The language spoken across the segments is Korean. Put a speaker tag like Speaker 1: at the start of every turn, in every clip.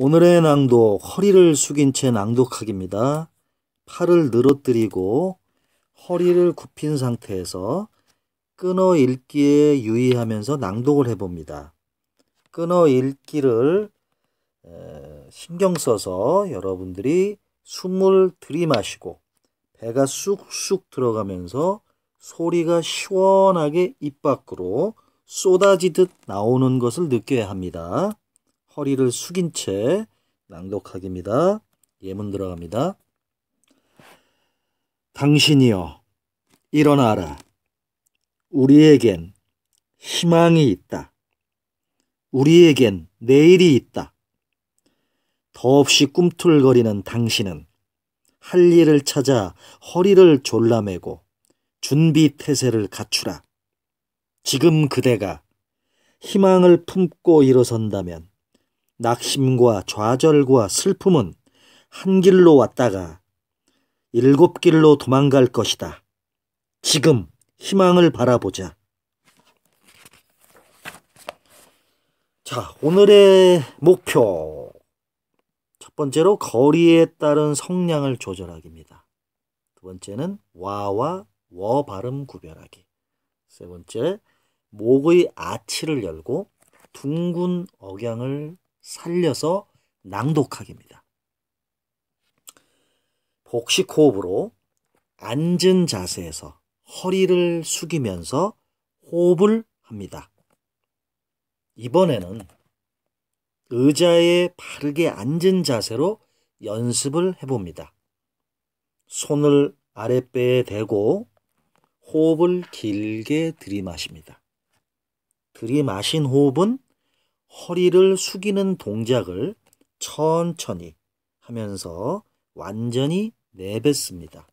Speaker 1: 오늘의 낭독, 허리를 숙인 채 낭독하기입니다. 팔을 늘어뜨리고 허리를 굽힌 상태에서 끊어 읽기에 유의하면서 낭독을 해봅니다. 끊어 읽기를 신경 써서 여러분들이 숨을 들이마시고 배가 쑥쑥 들어가면서 소리가 시원하게 입 밖으로 쏟아지듯 나오는 것을 느껴야 합니다. 허리를 숙인 채 낭독하기입니다. 예문 들어갑니다. 당신이여 일어나라. 우리에겐 희망이 있다. 우리에겐 내일이 있다. 더없이 꿈틀거리는 당신은 할 일을 찾아 허리를 졸라매고 준비 태세를 갖추라. 지금 그대가 희망을 품고 일어선다면 낙심과 좌절과 슬픔은 한 길로 왔다가 일곱 길로 도망갈 것이다. 지금 희망을 바라보자. 자, 오늘의 목표. 첫 번째로 거리에 따른 성량을 조절하기입니다. 두 번째는 와와 워 발음 구별하기. 세 번째, 목의 아치를 열고 둥근 억양을 살려서 낭독하기입니다. 복식 호흡으로 앉은 자세에서 허리를 숙이면서 호흡을 합니다. 이번에는 의자에 바르게 앉은 자세로 연습을 해봅니다. 손을 아랫배에 대고 호흡을 길게 들이마십니다. 들이마신 호흡은 허리를 숙이는 동작을 천천히 하면서 완전히 내뱉습니다.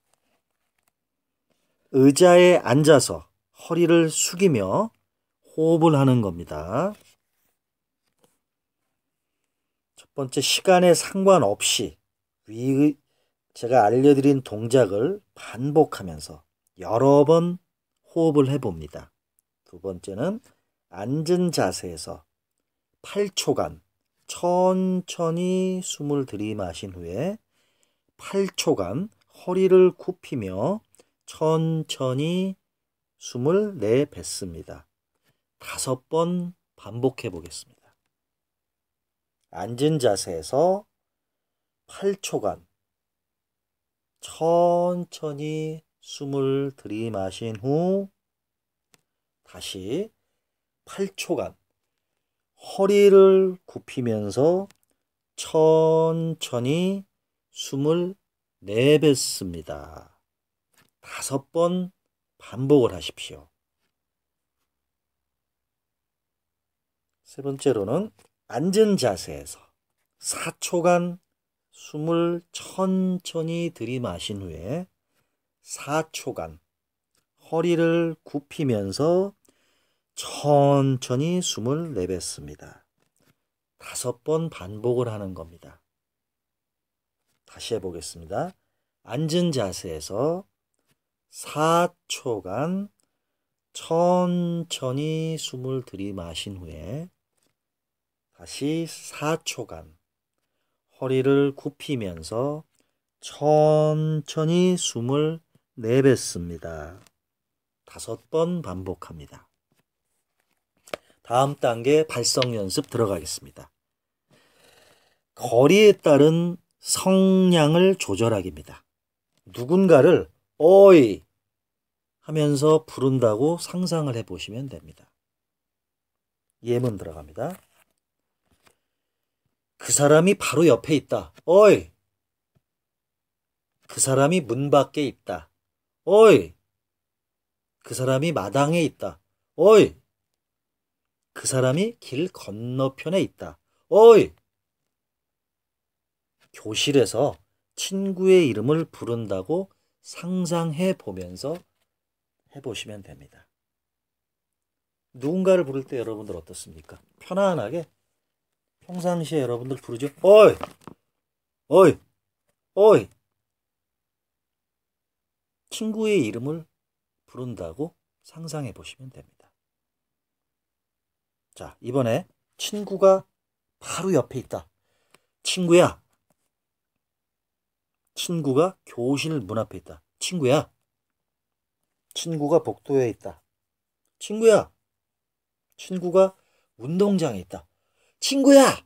Speaker 1: 의자에 앉아서 허리를 숙이며 호흡을 하는 겁니다. 첫 번째 시간에 상관없이 위 제가 알려드린 동작을 반복하면서 여러 번 호흡을 해봅니다. 두 번째는 앉은 자세에서 8초간 천천히 숨을 들이마신 후에 8초간 허리를 굽히며 천천히 숨을 내뱉습니다. 다섯 번 반복해 보겠습니다. 앉은 자세에서 8초간 천천히 숨을 들이마신 후 다시 8초간 허리를 굽히면서 천천히 숨을 내뱉습니다. 다섯 번 반복을 하십시오. 세 번째로는 앉은 자세에서 4초간 숨을 천천히 들이마신 후에 4초간 허리를 굽히면서 천천히 숨을 내뱉습니다. 다섯 번 반복을 하는 겁니다. 다시 해보겠습니다. 앉은 자세에서 4초간 천천히 숨을 들이마신 후에 다시 4초간 허리를 굽히면서 천천히 숨을 내뱉습니다. 다섯 번 반복합니다. 다음 단계 발성 연습 들어가겠습니다. 거리에 따른 성량을 조절하기입니다. 누군가를 어이 하면서 부른다고 상상을 해보시면 됩니다. 예문 들어갑니다. 그 사람이 바로 옆에 있다. 어이! 그 사람이 문 밖에 있다. 어이! 그 사람이 마당에 있다. 어이! 그 사람이 길 건너편에 있다. 어이! 교실에서 친구의 이름을 부른다고 상상해 보면서 해보시면 됩니다. 누군가를 부를 때 여러분들 어떻습니까? 편안하게 평상시에 여러분들 부르죠. 어이! 어이! 어이! 친구의 이름을 부른다고 상상해 보시면 됩니다. 자, 이번에 친구가 바로 옆에 있다. 친구야. 친구가 교실 문 앞에 있다. 친구야. 친구가 복도에 있다. 친구야. 친구가 운동장에 있다. 친구야!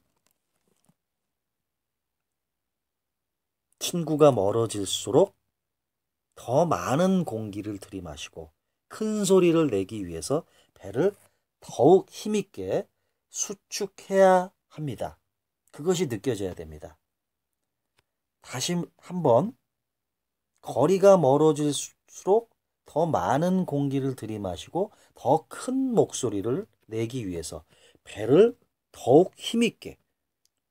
Speaker 1: 친구가 멀어질수록 더 많은 공기를 들이마시고 큰 소리를 내기 위해서 배를 더욱 힘있게 수축해야 합니다. 그것이 느껴져야 됩니다. 다시 한번 거리가 멀어질수록 더 많은 공기를 들이마시고 더 큰 목소리를 내기 위해서 배를 더욱 힘있게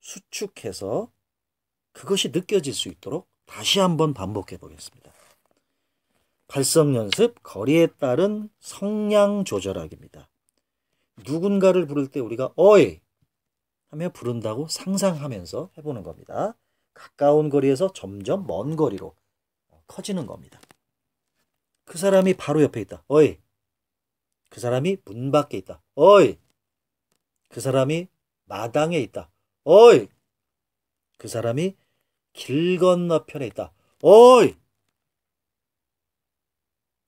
Speaker 1: 수축해서 그것이 느껴질 수 있도록 다시 한번 반복해 보겠습니다. 발성 연습 거리에 따른 성량 조절학입니다. 누군가를 부를 때 우리가 어이 하며 부른다고 상상하면서 해보는 겁니다. 가까운 거리에서 점점 먼 거리로 커지는 겁니다. 그 사람이 바로 옆에 있다. 어이. 그 사람이 문 밖에 있다. 어이. 그 사람이 마당에 있다. 어이. 그 사람이 길 건너편에 있다. 어이.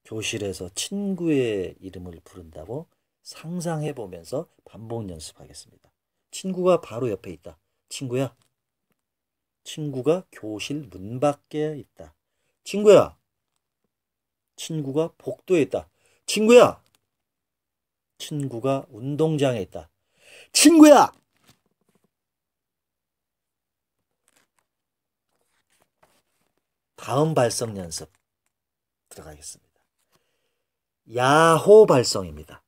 Speaker 1: 교실에서 친구의 이름을 부른다고 상상해 보면서 반복 연습하겠습니다. 친구가 바로 옆에 있다. 친구야. 친구가 교실 문 밖에 있다. 친구야. 친구가 복도에 있다. 친구야. 친구가 운동장에 있다. 친구야. 다음 발성 연습 들어가겠습니다. 야호 발성입니다.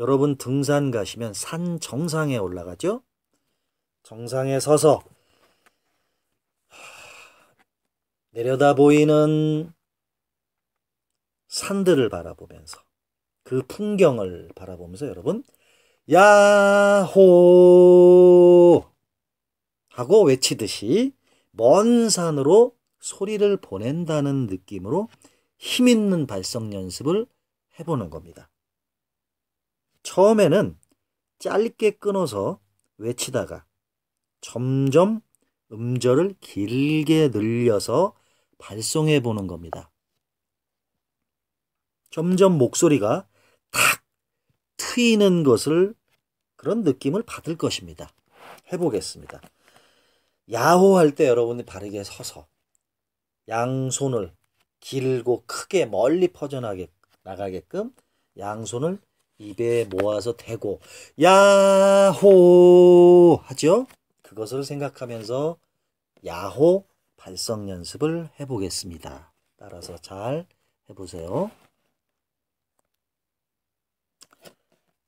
Speaker 1: 여러분 등산 가시면 산 정상에 올라가죠? 정상에 서서 내려다 보이는 산들을 바라보면서 그 풍경을 바라보면서 여러분 야호 하고 외치듯이 먼 산으로 소리를 보낸다는 느낌으로 힘 있는 발성 연습을 해보는 겁니다. 처음에는 짧게 끊어서 외치다가 점점 음절을 길게 늘려서 발송해 보는 겁니다. 점점 목소리가 탁 트이는 것을 그런 느낌을 받을 것입니다. 해보겠습니다. 야호 할 때 여러분이 바르게 서서 양손을 길고 크게 멀리 퍼져나가게끔 양손을 입에 모아서 대고
Speaker 2: 야호 하죠.
Speaker 1: 그것을 생각하면서 야호 발성 연습을 해보겠습니다. 따라서 잘 해보세요.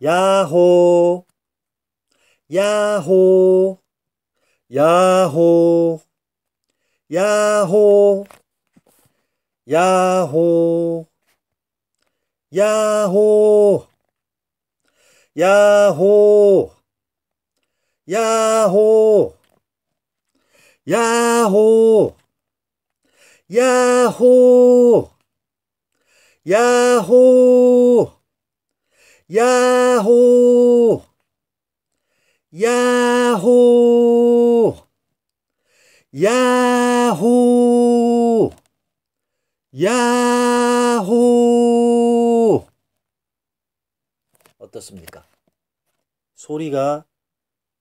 Speaker 2: 야호 야호 야호 야호 야호 야호 야호 야호 야호 야호 야호 야호 야호 야호
Speaker 1: 야호 어떻습니까? 소리가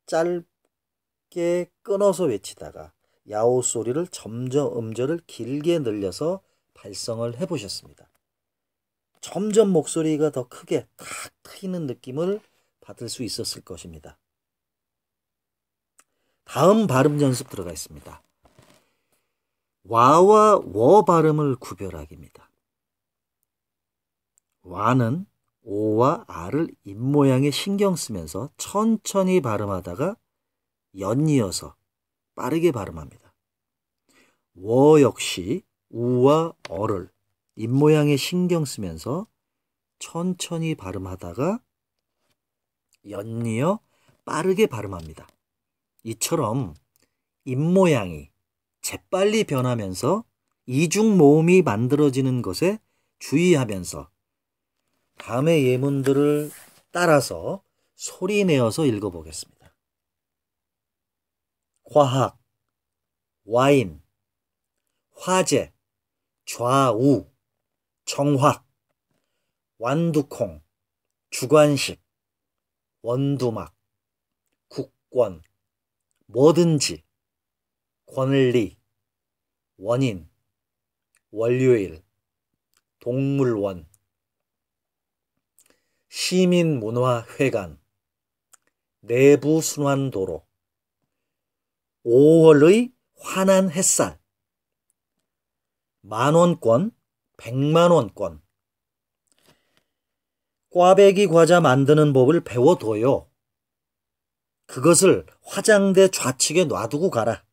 Speaker 1: 짧게 끊어서 외치다가 야오 소리를 점점 음절을 길게 늘려서 발성을 해보셨습니다. 점점 목소리가 더 크게 탁 트이는 느낌을 받을 수 있었을 것입니다. 다음 발음 연습 들어가 있습니다. 와와 워 발음을 구별하기입니다. 와는 오와 아를 입모양에 신경 쓰면서 천천히 발음하다가 연이어서 빠르게 발음합니다. 워 역시 우와 어를 입모양에 신경 쓰면서 천천히 발음하다가 연이어 빠르게 발음합니다. 이처럼 입모양이 재빨리 변하면서 이중 모음이 만들어지는 것에 주의하면서 다음의 예문들을 따라서 소리 내어서 읽어보겠습니다. 과학, 와인, 화재, 좌우, 정확, 완두콩, 주관식, 원두막, 국권, 뭐든지, 권리, 원인, 월요일, 동물원, 시민문화회관, 내부순환도로, 5월의 환한 햇살, 만원권, 백만원권, 꽈배기 과자 만드는 법을 배워둬요. 그것을 화장대 좌측에 놔두고 가라.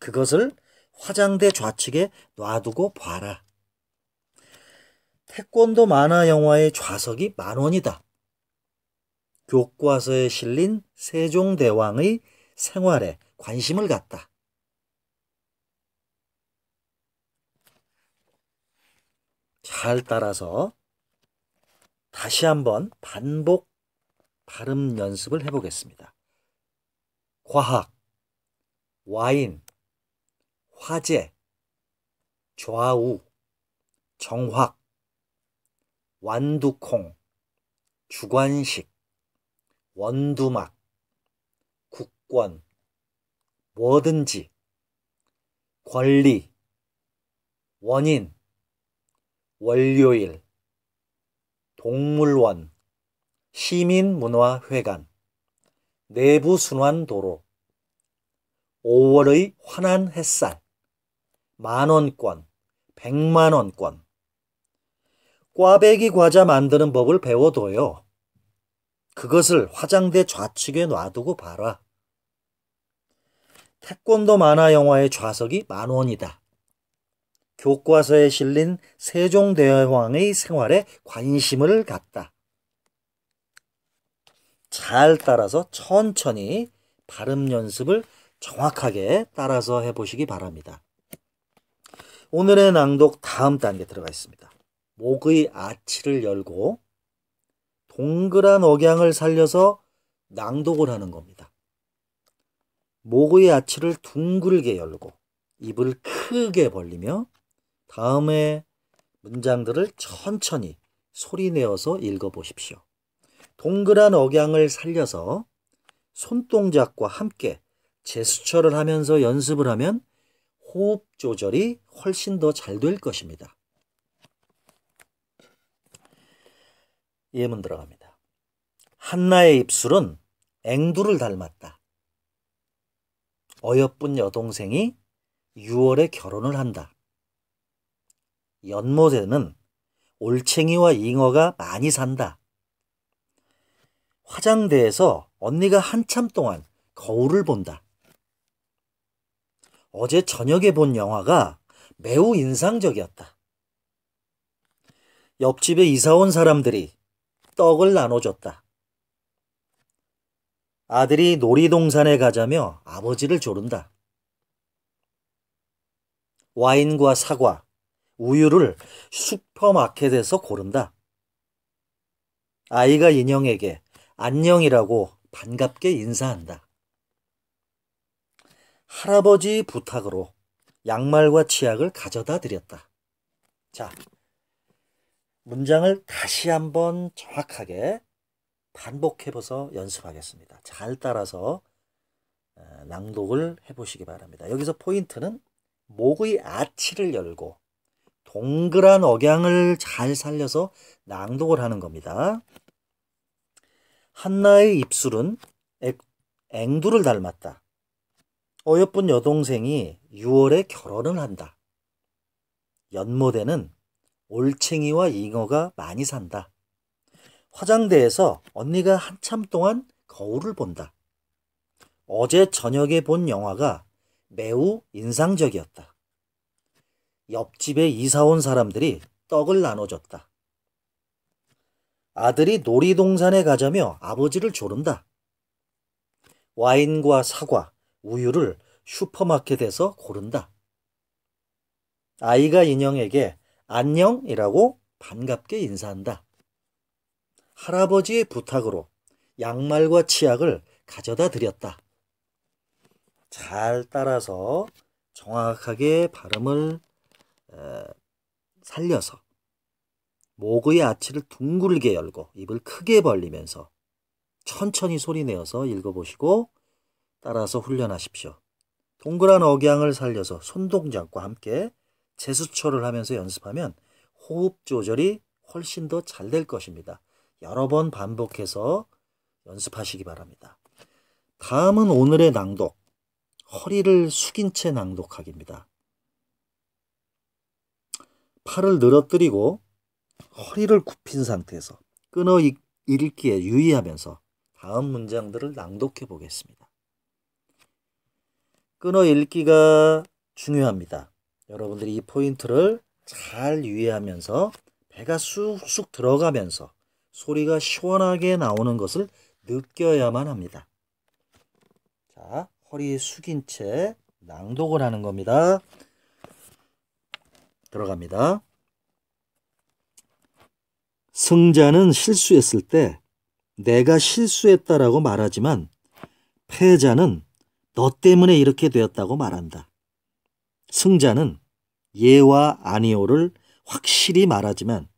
Speaker 1: 그것을 화장대 좌측에 놔두고 봐라. 태권도 만화 영화의 좌석이 만 원이다. 교과서에 실린 세종대왕의 생활에 관심을 갖다. 잘 따라서 다시 한번 반복 발음 연습을 해보겠습니다. 과학, 와인, 화재, 좌우, 정확, 완두콩, 주관식, 원두막, 국권, 뭐든지, 권리, 원인, 월요일, 동물원, 시민문화회관, 내부순환도로, 5월의 환한 햇살, 만원권, 백만원권, 꽈배기 과자 만드는 법을 배워둬요. 그것을 화장대 좌측에 놔두고 봐라. 태권도 만화 영화의 좌석이 만 원이다. 교과서에 실린 세종대왕의 생활에 관심을 갖다. 잘 따라서 천천히 발음 연습을 정확하게 따라서 해보시기 바랍니다. 오늘의 낭독 다음 단계 들어가 있습니다. 목의 아치를 열고 동그란 억양을 살려서 낭독을 하는 겁니다. 목의 아치를 둥글게 열고 입을 크게 벌리며 다음에 문장들을 천천히 소리 내어서 읽어보십시오. 동그란 억양을 살려서 손동작과 함께 제스처를 하면서 연습을 하면 호흡 조절이 훨씬 더 잘 될 것입니다. 예문 들어갑니다. 한나의 입술은 앵두를 닮았다. 어여쁜 여동생이 6월에 결혼을 한다. 연못에는 올챙이와 잉어가 많이 산다. 화장대에서 언니가 한참 동안 거울을 본다. 어제 저녁에 본 영화가 매우 인상적이었다. 옆집에 이사 온 사람들이 떡을 나눠줬다. 아들이 놀이동산에 가자며 아버지를 조른다. 와인과 사과, 우유를 슈퍼마켓에서 고른다. 아이가 인형에게 안녕이라고 반갑게 인사한다. 할아버지 부탁으로 양말과 치약을 가져다 드렸다. 자, 문장을 다시 한번 정확하게 반복해보서 연습하겠습니다. 잘 따라서 낭독을 해보시기 바랍니다. 여기서 포인트는 목의 아치를 열고 동그란 억양을 잘 살려서 낭독을 하는 겁니다. 한나의 입술은 앵두를 닮았다. 어여쁜 여동생이 6월에 결혼을 한다. 연모대는 올챙이와 잉어가 많이 산다. 화장대에서 언니가 한참 동안 거울을 본다. 어제 저녁에 본 영화가 매우 인상적이었다. 옆집에 이사 온 사람들이 떡을 나눠줬다. 아들이 놀이동산에 가자며 아버지를 조른다. 와인과 사과, 우유를 슈퍼마켓에서 고른다. 아이가 인형에게 안녕이라고 반갑게 인사한다. 할아버지의 부탁으로 양말과 치약을 가져다 드렸다. 잘 따라서 정확하게 발음을 살려서 목의 아치를 둥글게 열고 입을 크게 벌리면서 천천히 소리내어서 읽어보시고 따라서 훈련하십시오. 동그란 억양을 살려서 손동작과 함께 제수초를 하면서 연습하면 호흡 조절이 훨씬 더 잘 될 것입니다. 여러 번 반복해서 연습하시기 바랍니다. 다음은 오늘의 낭독, 허리를 숙인 채 낭독하기입니다. 팔을 늘어뜨리고 허리를 굽힌 상태에서 끊어 읽기에 유의하면서 다음 문장들을 낭독해 보겠습니다. 끊어 읽기가 중요합니다. 여러분들이 이 포인트를 잘 유의하면서 배가 쑥쑥 들어가면서 소리가 시원하게 나오는 것을 느껴야만 합니다. 자, 허리 숙인 채 낭독을 하는 겁니다. 들어갑니다. 승자는 실수했을 때 내가 실수했다라고 말하지만 패자는 너 때문에 이렇게 되었다고 말한다. 승자는 예와 아니오를 확실히 말하지만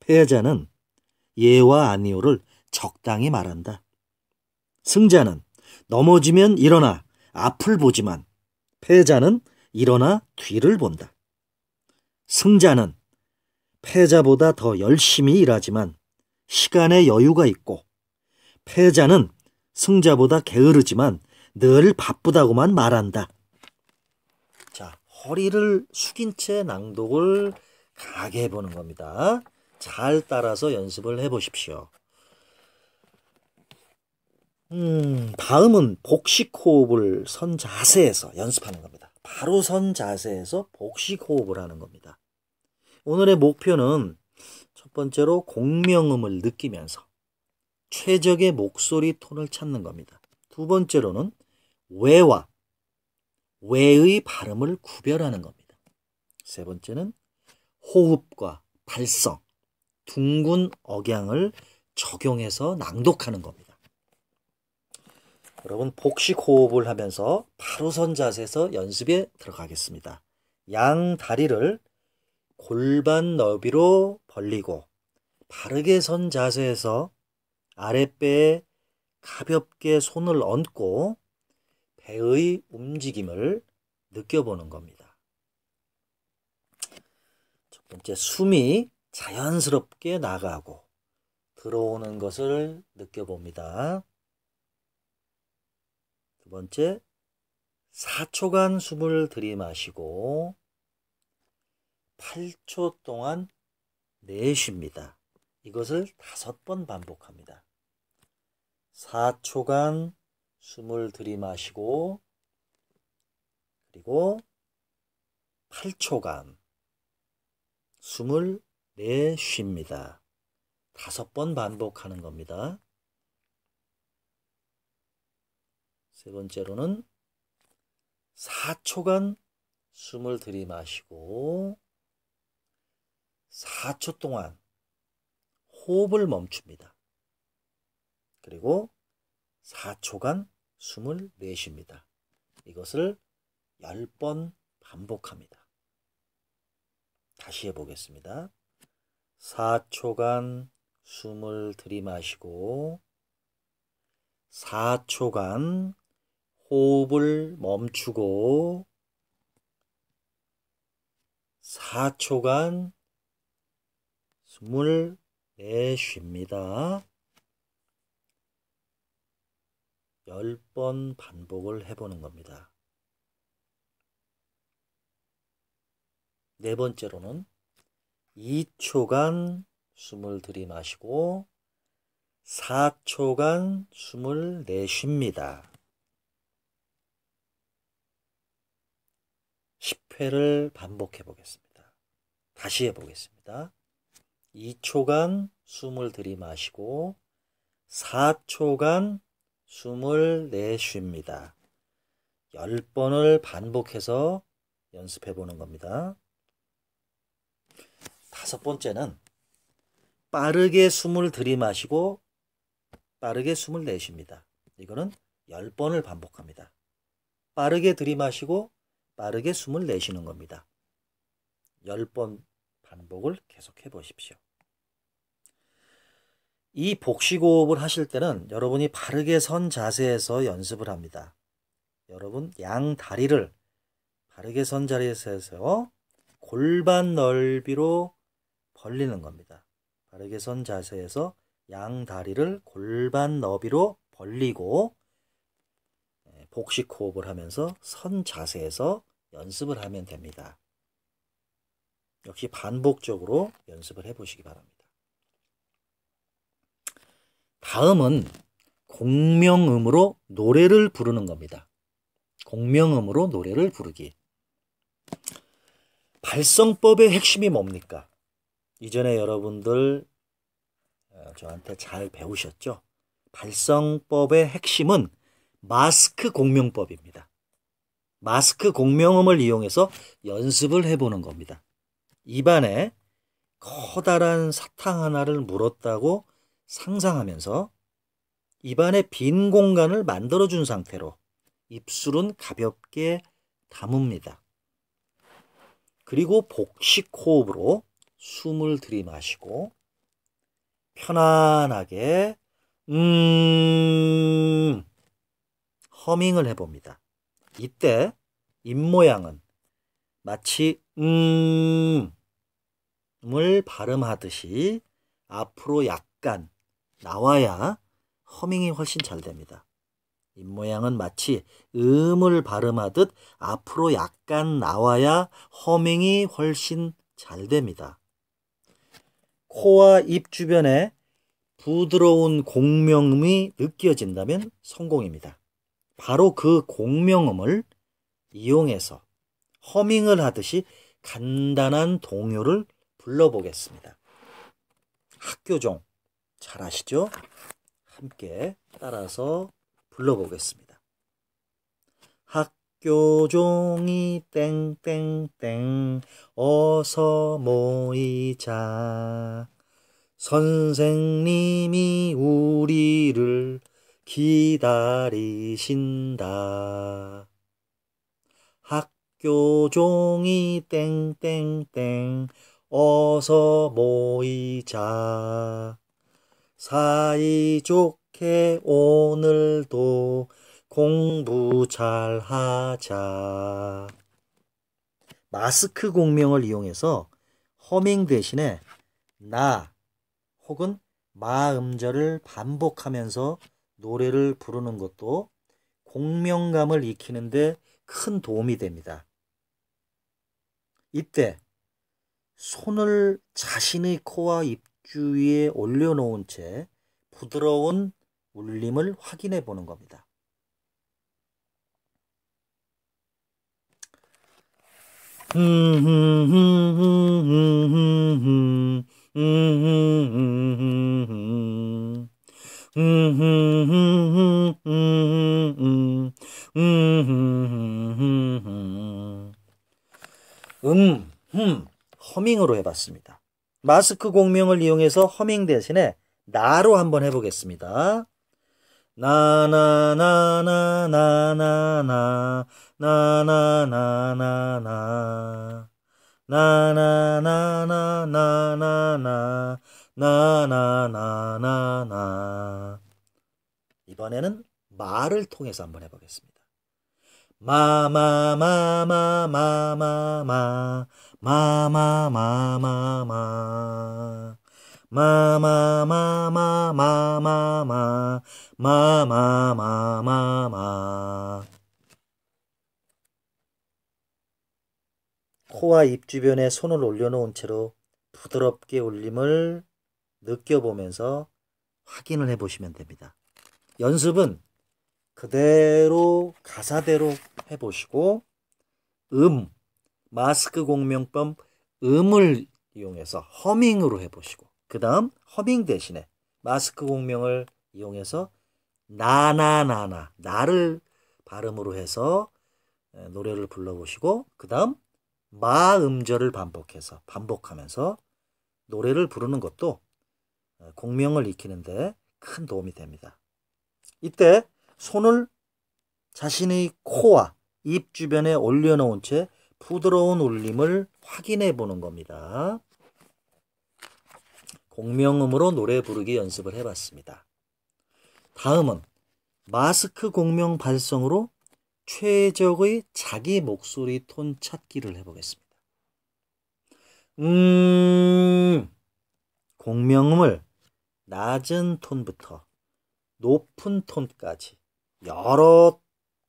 Speaker 1: 패자는 예와 아니오를 적당히 말한다. 승자는 넘어지면 일어나 앞을 보지만 패자는 일어나 뒤를 본다. 승자는 패자보다 더 열심히 일하지만 시간에 여유가 있고 패자는 승자보다 게으르지만 늘 바쁘다고만 말한다. 거리를 숙인 채 낭독을 강하게 해보는 겁니다. 잘 따라서 연습을 해보십시오. 음, 다음은 복식 호흡을 선 자세에서 연습하는 겁니다. 바로 선 자세에서 복식 호흡을 하는 겁니다. 오늘의 목표는 첫 번째로 공명음을 느끼면서 최적의 목소리 톤을 찾는 겁니다. 두 번째로는 외와 외의 발음을 구별하는 겁니다. 세 번째는 호흡과 발성, 둥근 억양을 적용해서 낭독하는 겁니다. 여러분 복식 호흡을 하면서 바로선 자세에서 연습에 들어가겠습니다. 양 다리를 골반 너비로 벌리고 바르게 선 자세에서 아랫배에 가볍게 손을 얹고 배의 움직임을 느껴보는 겁니다. 첫 번째, 숨이 자연스럽게 나가고 들어오는 것을 느껴봅니다. 두 번째, 4초간 숨을 들이마시고 8초 동안 내쉽니다. 이것을 다번 반복합니다. 4초간 숨을 들이마시고 그리고 8초간 숨을 내쉽니다. 다섯 번 반복하는 겁니다. 세 번째로는 4초간 숨을 들이마시고 4초 동안 호흡을 멈춥니다. 그리고 4초간 숨을 내쉽니다. 이것을 10번 반복합니다. 다시 해보겠습니다. 4초간 숨을 들이마시고 4초간 호흡을 멈추고 4초간 숨을 내쉽니다. 10번 반복을 해보는 겁니다. 네 번째로는 2초간 숨을 들이마시고 4초간 숨을 내쉽니다. 10회를 반복해 보겠습니다. 다시 해 보겠습니다. 2초간 숨을 들이마시고 4초간 숨을 내쉽니다. 10번을 반복해서 연습해 보는 겁니다. 다섯 번째는 빠르게 숨을 들이마시고 빠르게 숨을 내쉽니다. 이거는 10번을 반복합니다. 빠르게 들이마시고 빠르게 숨을 내쉬는 겁니다. 10번 반복을 계속해 보십시오. 이 복식호흡을 하실 때는 여러분이 바르게 선 자세에서 연습을 합니다. 여러분 양 다리를 바르게 선 자리에서 골반 넓이로 벌리는 겁니다. 바르게 선 자세에서 양 다리를 골반 너비로 벌리고 예, 복식 호흡을 하면서 선 자세에서 연습을 하면 됩니다. 역시 반복적으로 연습을 해보시기 바랍니다. 다음은 공명음으로 노래를 부르는 겁니다. 공명음으로 노래를 부르기. 발성법의 핵심이 뭡니까? 이전에 여러분들 어, 저한테 잘 배우셨죠? 발성법의 핵심은 마스크 공명법입니다. 마스크 공명음을 이용해서 연습을 해보는 겁니다. 입안에 커다란 사탕 하나를 물었다고 상상하면서 입안에 빈 공간을 만들어준 상태로 입술은 가볍게 담읍니다. 그리고 복식 호흡으로 숨을 들이마시고 편안하게 음 허밍을 해봅니다. 이때 입모양은 마치 음을 발음하듯이 앞으로 약간 나와야 허밍이 훨씬 잘 됩니다. 입모양은 마치 음을 발음하듯 앞으로 약간 나와야 허밍이 훨씬 잘 됩니다. 코와 입 주변에 부드러운 공명음이 느껴진다면 성공입니다. 바로 그 공명음을 이용해서 허밍을 하듯이 간단한 동요를 불러보겠습니다. 학교종 잘 아시죠? 함께 따라서 불러보겠습니다. 학교 종이 땡땡땡 어서 모이자 선생님이 우리를 기다리신다. 학교 종이 땡땡땡 어서 모이자. 사이좋게 오늘도 공부 잘 하자. 마스크 공명을 이용해서 허밍 대신에 나 혹은 마 음절을 반복하면서 노래를 부르는 것도 공명감을 익히는데 큰 도움이 됩니다. 이때 손을 자신의 코와 입주 위에 올려놓은 채 부드러운 울림을 확인해 보는 겁니다. 음, 음, 허밍으로 해봤습니다. 마스크 공명을 이용해서 허밍 대신에 나로 한번 해보겠습니다. 나나나나나나나
Speaker 2: 나나나나나 나나나나나나나 나나나나나
Speaker 1: 이번에는 말을 통해서 한번 해보겠습니다.
Speaker 2: 마마마마마마마 마마마마마 마마마마마마마 마마마마마
Speaker 1: 코와 입 주변에 손을 올려놓은 채로 부드럽게 울림을 느껴보면서 확인을 해보시면 됩니다. 연습은 그대로 가사대로 해보시고 음, 마스크 공명법 음을 이용해서 허밍으로 해보시고 그 다음 허밍 대신에 마스크 공명을 이용해서 나나나나 나를 발음으로 해서 노래를 불러보시고 그 다음 마 음절을 반복해서 반복하면서 노래를 부르는 것도 공명을 익히는데 큰 도움이 됩니다. 이때 손을 자신의 코와 입 주변에 올려놓은 채 부드러운 울림을 확인해 보는 겁니다. 공명음으로 노래 부르기 연습을 해봤습니다. 다음은 마스크 공명 발성으로 최적의 자기 목소리 톤 찾기를 해보겠습니다. 음, 공명음을 낮은 톤부터 높은 톤까지 여러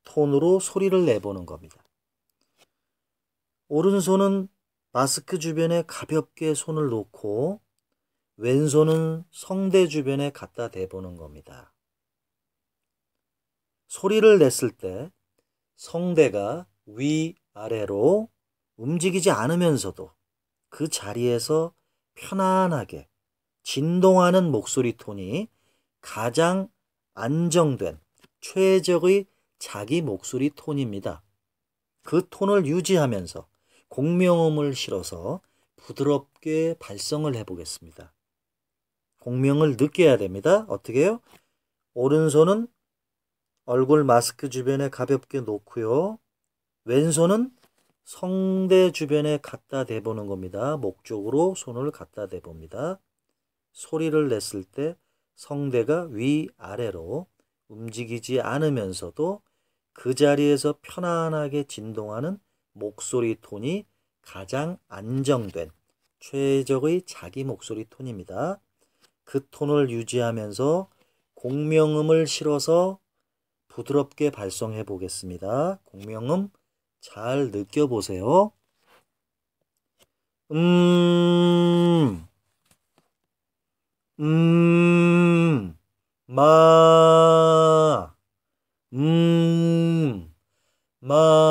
Speaker 1: 톤으로 소리를 내보는 겁니다. 오른손은 마스크 주변에 가볍게 손을 놓고 왼손은 성대 주변에 갖다 대보는 겁니다. 소리를 냈을 때 성대가 위아래로 움직이지 않으면서도 그 자리에서 편안하게 진동하는 목소리 톤이 가장 안정된 최적의 자기 목소리 톤입니다. 그 톤을 유지하면서 공명음을 실어서 부드럽게 발성을 해보겠습니다. 공명을 느껴야 됩니다. 어떻게 해요? 오른손은 얼굴 마스크 주변에 가볍게 놓고요. 왼손은 성대 주변에 갖다 대보는 겁니다. 목적으로 손을 갖다 대봅니다. 소리를 냈을 때 성대가 위아래로 움직이지 않으면서도 그 자리에서 편안하게 진동하는 목소리 톤이 가장 안정된 최적의 자기 목소리 톤입니다. 그 톤을 유지하면서 공명음을 실어서 부드럽게 발성해 보겠습니다. 공명음 잘 느껴보세요.
Speaker 3: 음, 음, 마, 음, 마.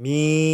Speaker 3: Me.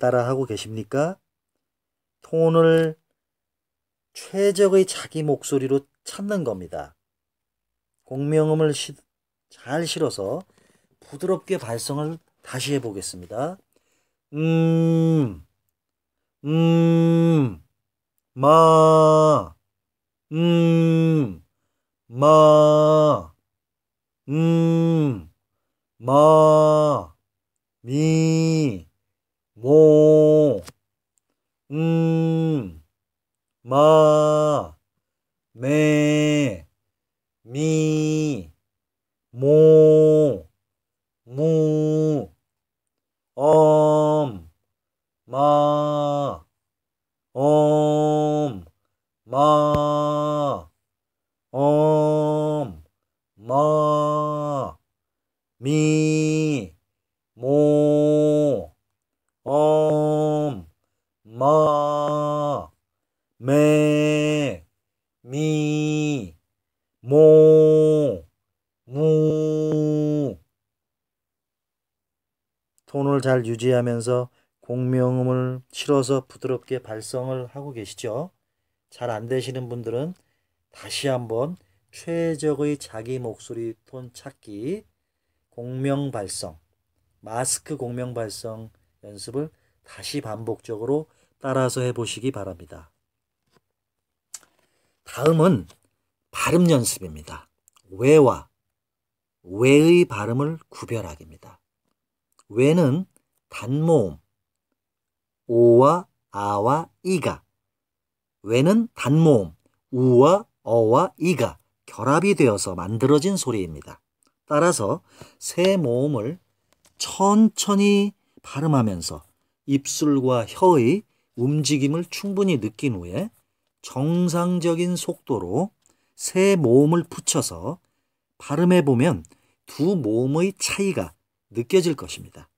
Speaker 1: 따라 하고 계십니까? 톤을 최적의 자기 목소리로 찾는 겁니다. 공명음을 시, 잘 실어서 부드럽게 발성을 다시 해보겠습니다. 음,
Speaker 3: 음, 마, 음, 마, 음, 마, 미, もうんまめ
Speaker 1: 톤을 잘 유지하면서 공명음을 실어서 부드럽게 발성을 하고 계시죠. 잘 안 되시는 분들은 다시 한번 최적의 자기 목소리 톤 찾기 공명 발성 마스크 공명 발성 연습을 다시 반복적으로 따라서 해보시기 바랍니다. 다음은 발음 연습입니다. 왜와 왜의 발음을 구별하기입니다. 왜는 단모음 오와 아와 이가 외는 단모음 우와 어와 이가 결합이 되어서 만들어진 소리입니다. 따라서 새 모음을 천천히 발음하면서 입술과 혀의 움직임을 충분히 느낀 후에 정상적인 속도로 새 모음을 붙여서 발음해 보면 두 모음의 차이가 느껴질 것입니다.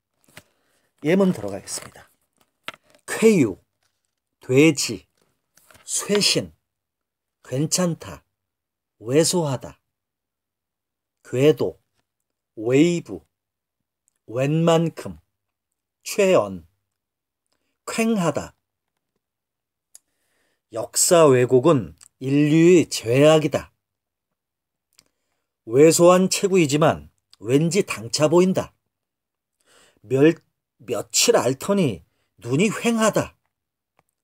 Speaker 1: 예문 들어가겠습니다. 쾌유, 돼지, 쇄신, 괜찮다, 왜소하다, 궤도, 웨이브, 웬만큼, 최언, 쾌하다 역사 왜곡은 인류의 죄악이다. 왜소한 체구이지만 왠지 당차 보인다. 멸 며칠 앓더니 눈이 휑하다.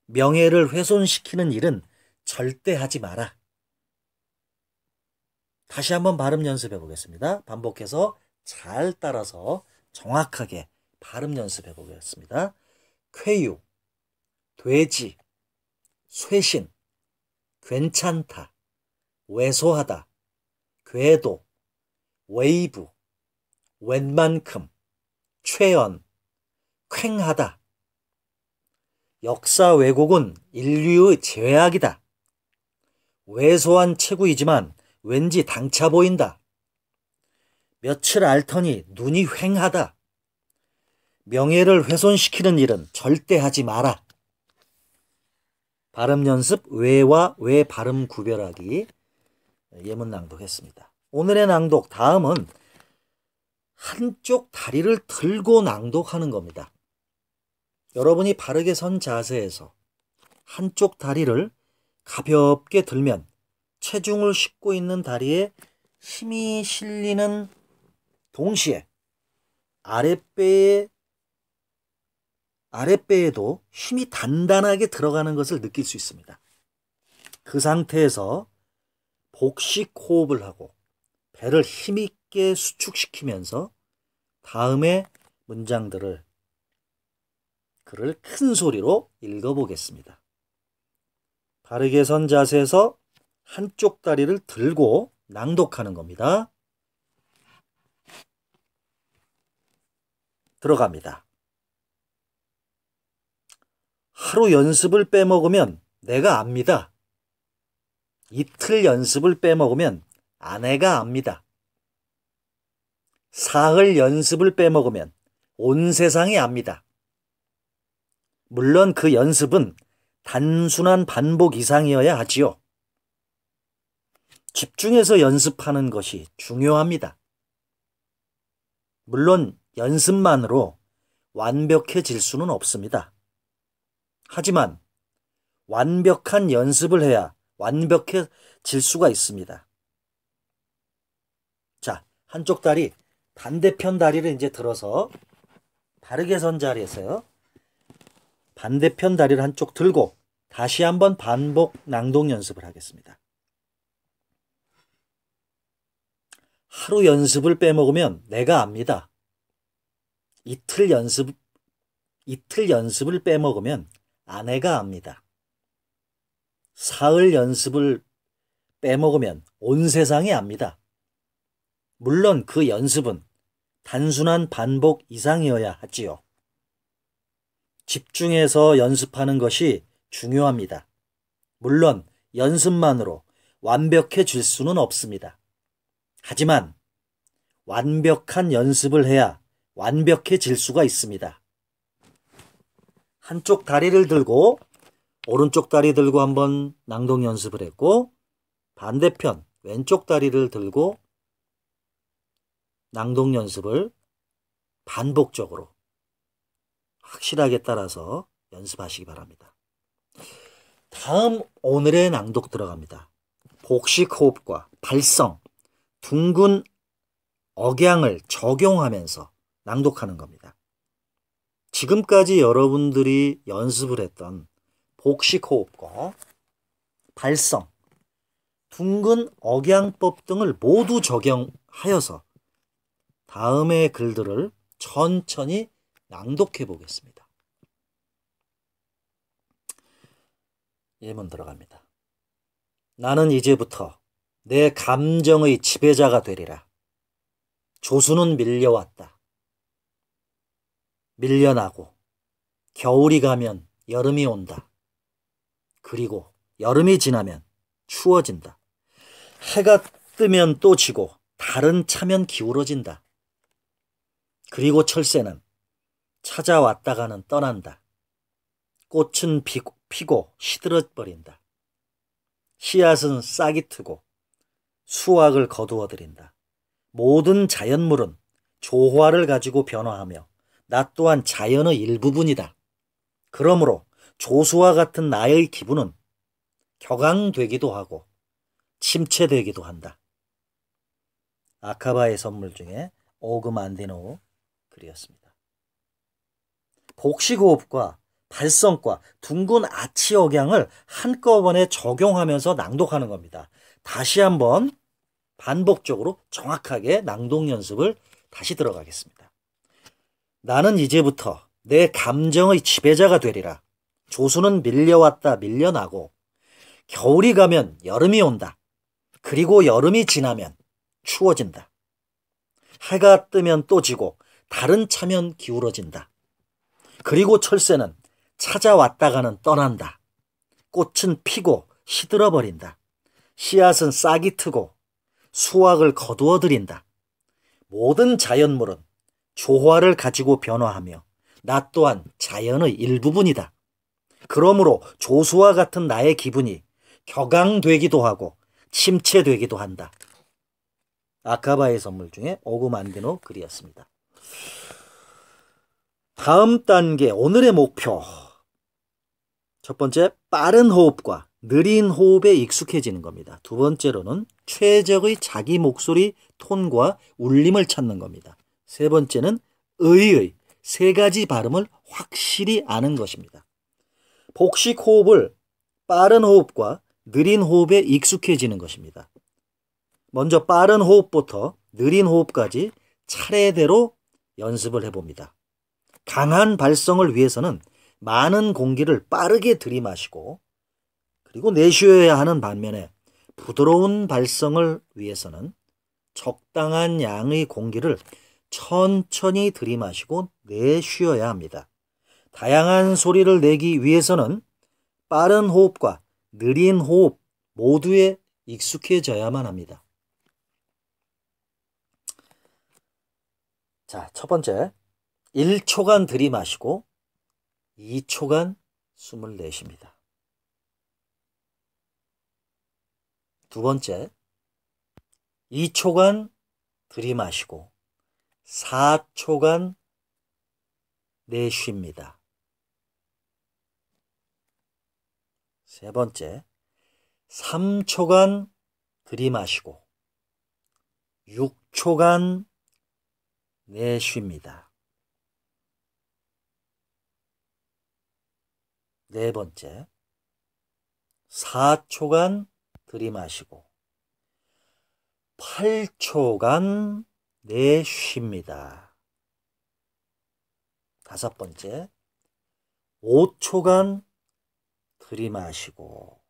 Speaker 1: 명예를 훼손시키는 일은 절대 하지 마라. 다시 한번 발음 연습해 보겠습니다. 반복해서 잘 따라서 정확하게 발음 연습해 보겠습니다. 쾌유, 돼지, 쇄신, 괜찮다, 왜소하다, 궤도, 웨이브, 웬만큼, 최연, 쾌하다 역사 왜곡은 인류의 죄악이다. 왜소한 체구이지만 왠지 당차 보인다. 며칠 알더니 눈이 횡하다. 명예를 훼손시키는 일은 절대 하지 마라. 발음 연습 왜와 왜 발음 구별하기 예문 낭독했습니다. 오늘의 낭독 다음은 한쪽 다리를 들고 낭독하는 겁니다. 여러분이 바르게 선 자세에서 한쪽 다리를 가볍게 들면 체중을 싣고 있는 다리에 힘이 실리는 동시에 아랫배에 아랫배에도 힘이 단단하게 들어가는 것을 느낄 수 있습니다. 그 상태에서 복식 호흡을 하고 배를 힘있게 수축시키면서 다음에 문장들을 글을 큰 소리로 읽어보겠습니다. 바르게 선 자세에서 한쪽 다리를 들고 낭독하는 겁니다. 들어갑니다. 하루 연습을 빼먹으면 내가 압니다. 이틀 연습을 빼먹으면 아내가 압니다. 사흘 연습을 빼먹으면 온 세상이 압니다. 물론 그 연습은 단순한 반복 이상이어야 하지요. 집중해서 연습하는 것이 중요합니다. 물론 연습만으로 완벽해질 수는 없습니다. 하지만 완벽한 연습을 해야 완벽해질 수가 있습니다. 자, 한쪽 다리, 반대편 다리를 이제 들어서 바르게 선 자리에서요. 반대편 다리를 한쪽 들고 다시 한번 반복 낭독 연습을 하겠습니다. 하루 연습을 빼먹으면 내가 압니다. 이틀 연습, 이틀 연습을 빼먹으면 아내가 압니다. 사흘 연습을 빼먹으면 온 세상이 압니다. 물론 그 연습은 단순한 반복 이상이어야 하지요. 집중해서 연습하는 것이 중요합니다. 물론 연습만으로 완벽해질 수는 없습니다. 하지만 완벽한 연습을 해야 완벽해질 수가 있습니다. 한쪽 다리를 들고 오른쪽 다리 들고 한번 낭독 연습을 했고 반대편 왼쪽 다리를 들고 낭독 연습을 반복적으로 확실하게 따라서 연습하시기 바랍니다. 다음 오늘의 낭독 들어갑니다. 복식 호흡과 발성, 둥근 억양을 적용하면서 낭독하는 겁니다. 지금까지 여러분들이 연습을 했던 복식 호흡과 발성, 둥근 억양법 등을 모두 적용하여서 다음의 글들을 천천히 낭독해 보겠습니다. 예문 들어갑니다. 나는 이제부터 내 감정의 지배자가 되리라. 조수는 밀려왔다. 밀려나고 겨울이 가면 여름이 온다. 그리고 여름이 지나면 추워진다. 해가 뜨면 또 지고 다른 차면 기울어진다. 그리고 철새는 찾아왔다가는 떠난다. 꽃은 피고, 피고 시들어버린다. 씨앗은 싹이 트고 수확을 거두어들인다. 모든 자연물은 조화를 가지고 변화하며 나 또한 자연의 일부분이다. 그러므로 조수와 같은 나의 기분은 격앙되기도 하고 침체되기도 한다. 아카바의 선물 중에 오그만디노 글이었습니다. 복식호흡과 발성과 둥근 아치 억양을 한꺼번에 적용하면서 낭독하는 겁니다. 다시 한번 반복적으로 정확하게 낭독 연습을 다시 들어가겠습니다. 나는 이제부터 내 감정의 지배자가 되리라. 조수는 밀려왔다 밀려나고 겨울이 가면 여름이 온다. 그리고 여름이 지나면 추워진다. 해가 뜨면 또 지고 다른 차면 기울어진다. 그리고 철새는 찾아왔다가는 떠난다. 꽃은 피고 시들어버린다. 씨앗은 싹이 트고 수확을 거두어들인다. 모든 자연물은 조화를 가지고 변화하며 나 또한 자연의 일부분이다. 그러므로 조수와 같은 나의 기분이 격앙되기도 하고 침체되기도 한다. 아카바의 선물 중에 오그만디노 글이었습니다. 다음 단계, 오늘의 목표. 첫 번째, 빠른 호흡과 느린 호흡에 익숙해지는 겁니다. 두 번째로는 최적의 자기 목소리 톤과 울림을 찾는 겁니다. 세 번째는 의의 세 가지 발음을 확실히 아는 것입니다. 복식 호흡을 빠른 호흡과 느린 호흡에 익숙해지는 것입니다. 먼저 빠른 호흡부터 느린 호흡까지 차례대로 연습을 해봅니다. 강한 발성을 위해서는 많은 공기를 빠르게 들이마시고 그리고 내쉬어야 하는 반면에 부드러운 발성을 위해서는 적당한 양의 공기를 천천히 들이마시고 내쉬어야 합니다. 다양한 소리를 내기 위해서는 빠른 호흡과 느린 호흡 모두에 익숙해져야만 합니다. 자, 첫 번째. 1초간 들이마시고 2초간 숨을 내쉽니다. 두 번째, 2초간 들이마시고 4초간 내쉽니다. 세 번째, 3초간 들이마시고 6초간 내쉽니다. 네 번째, 4초간 들이마시고 8초간 내쉽니다. 다섯 번째, 5초간 들이마시고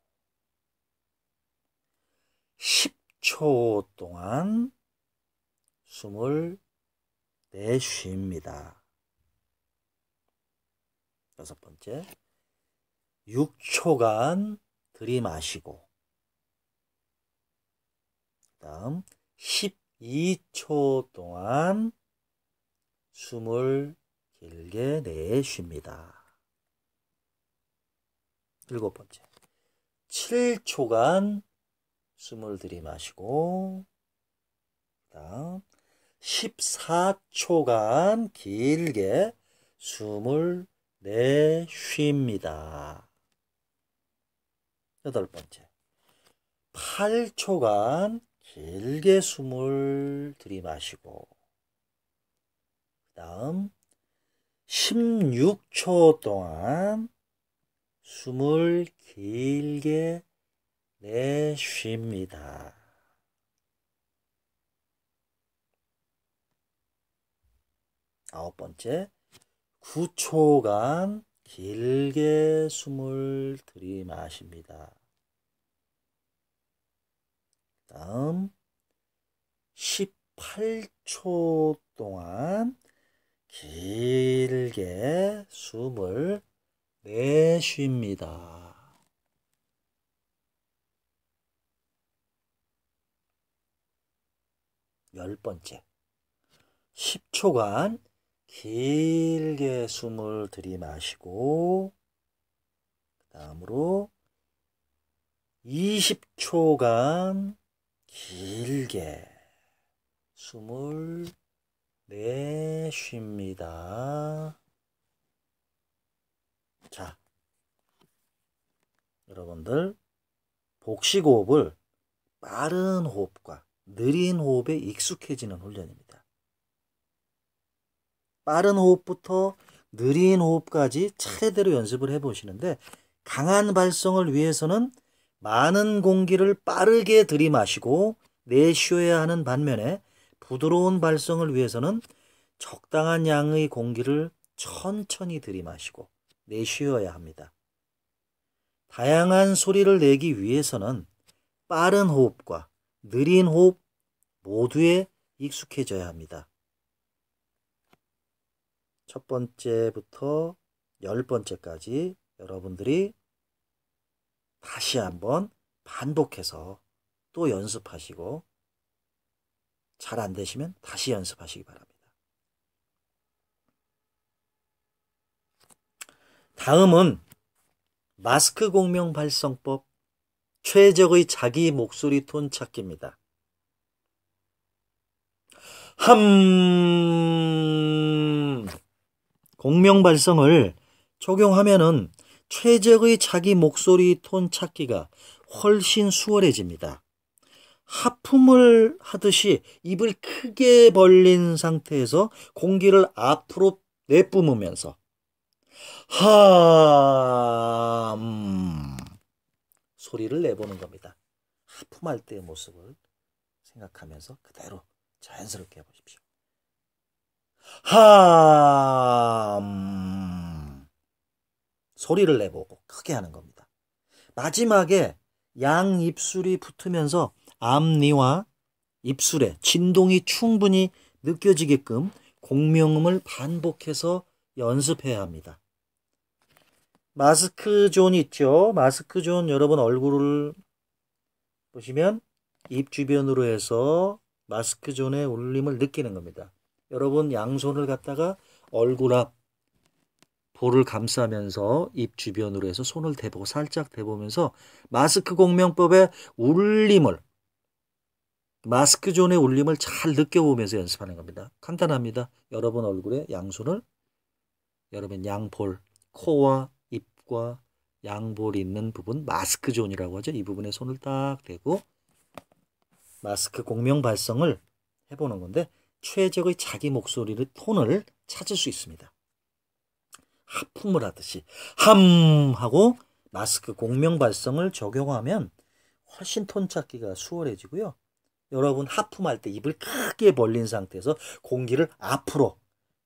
Speaker 1: 10초 동안 숨을 내쉽니다. 여섯 번째, 6초간 들이마시고 다음 12초 동안 숨을 길게 내쉽니다. 일곱 번째 7초간 숨을 들이마시고 다음 14초간 길게 숨을 내쉽니다. 여덟 번째. 8초간 길게 숨을 들이마시고 그 다음 16초 동안 숨을 길게 내쉽니다. 아홉 번째, 9초간 길게 숨을 들이마십니다. 다음 18초 동안 길게 숨을 내쉽니다. 열 번째 10초간 길게 숨을 들이마시고 그 다음으로 20초간 길게 숨을 내쉽니다. 자, 여러분들 복식 호흡을 빠른 호흡과 느린 호흡에 익숙해지는 훈련입니다. 빠른 호흡부터 느린 호흡까지 차례대로 연습을 해보시는데 강한 발성을 위해서는 많은 공기를 빠르게 들이마시고 내쉬어야 하는 반면에 부드러운 발성을 위해서는 적당한 양의 공기를 천천히 들이마시고 내쉬어야 합니다. 다양한 소리를 내기 위해서는 빠른 호흡과 느린 호흡 모두에 익숙해져야 합니다. 첫 번째부터 열 번째까지 여러분들이 다시 한번 반복해서 또 연습하시고 잘 안 되시면 다시 연습하시기 바랍니다. 다음은 마스크 공명 발성법 최적의 자기 목소리 톤 찾기입니다. 함 공명발성을 적용하면 최적의 자기 목소리 톤 찾기가 훨씬 수월해집니다. 하품을 하듯이 입을 크게 벌린 상태에서 공기를 앞으로 내뿜으면서 하함 음, 소리를 내보는 겁니다. 하품할 때의 모습을 생각하면서 그대로 자연스럽게 해보십시오. 하암 소리를 내보고 크게 하는 겁니다. 마지막에 양 입술이 붙으면서 앞니와 입술에 진동이 충분히 느껴지게끔 공명음을 반복해서 연습해야 합니다. 마스크 존 있죠? 마스크 존 여러분 얼굴을 보시면 입 주변으로 해서 마스크 존의 울림을 느끼는 겁니다. 여러분 양손을 갖다가 얼굴 앞 볼을 감싸면서 입 주변으로 해서 손을 대보고 살짝 대보면서 마스크 공명법의 울림을 마스크 존의 울림을 잘 느껴보면서 연습하는 겁니다. 간단합니다. 여러분 얼굴에 양손을 여러분 양 볼 코와 입과 양볼 있는 부분 마스크 존이라고 하죠. 이 부분에 손을 딱 대고 마스크 공명 발성을 해보는 건데 최적의 자기 목소리를 톤을 찾을 수 있습니다. 하품을 하듯이 함 하고 마스크 공명 발성을 적용하면 훨씬 톤 찾기가 수월해지고요. 여러분 하품할 때 입을 크게 벌린 상태에서 공기를 앞으로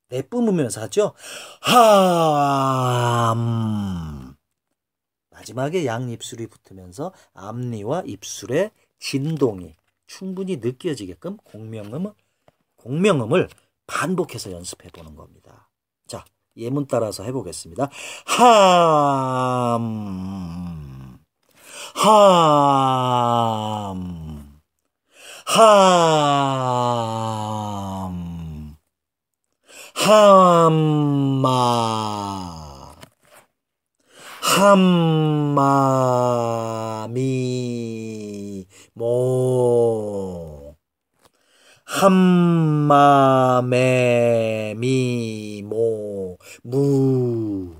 Speaker 1: 내뿜으면서 하죠. 함. 마지막에 양 입술이 붙으면서 앞니와 입술의 진동이 충분히 느껴지게끔 공명음을 공명음을 반복해서 연습해 보는 겁니다. 자, 예문 따라서 해보겠습니다.
Speaker 3: 함, 함, 함, 함마, 함마미, 모, 한마메 미모 무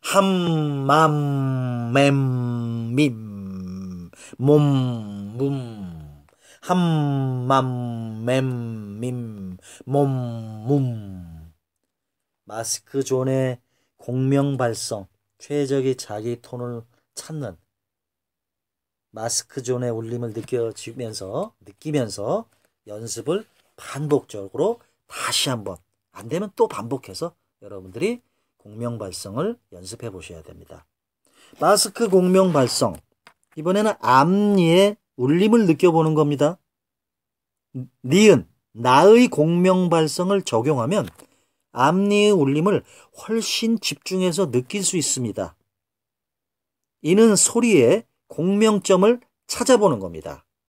Speaker 3: 한맘맴 밈 몸몸
Speaker 1: 한맘맴 밈 몸몸 마스크 존의 공명 발성 최적의 자기 톤을 찾는 마스크 존의 울림을 느껴지면서 느끼면서 연습을 반복적으로 다시 한번 안 되면 또 반복해서 여러분들이 공명 발성을 연습해 보셔야 됩니다. 마스크 공명 발성. 이번에는 앞니의 울림을 느껴보는 겁니다. 니은, 나의 공명 발성을 적용하면 앞니의 울림을 훨씬 집중해서 느낄 수 있습니다. 이는 소리의 공명점을 찾아보는 겁니다.